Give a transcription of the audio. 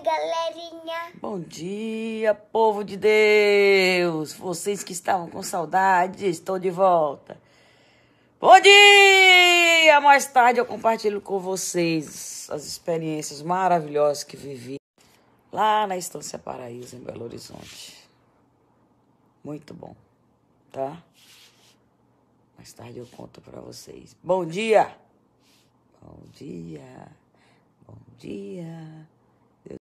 galerinha. Bom dia, povo de Deus. Vocês que estavam com saudade, estou de volta. Bom dia! Mais tarde eu compartilho com vocês as experiências maravilhosas que vivi lá na Estância Paraíso, em Belo Horizonte. Muito bom, tá? Mais tarde eu conto para vocês. Bom dia! Bom dia! Bom dia!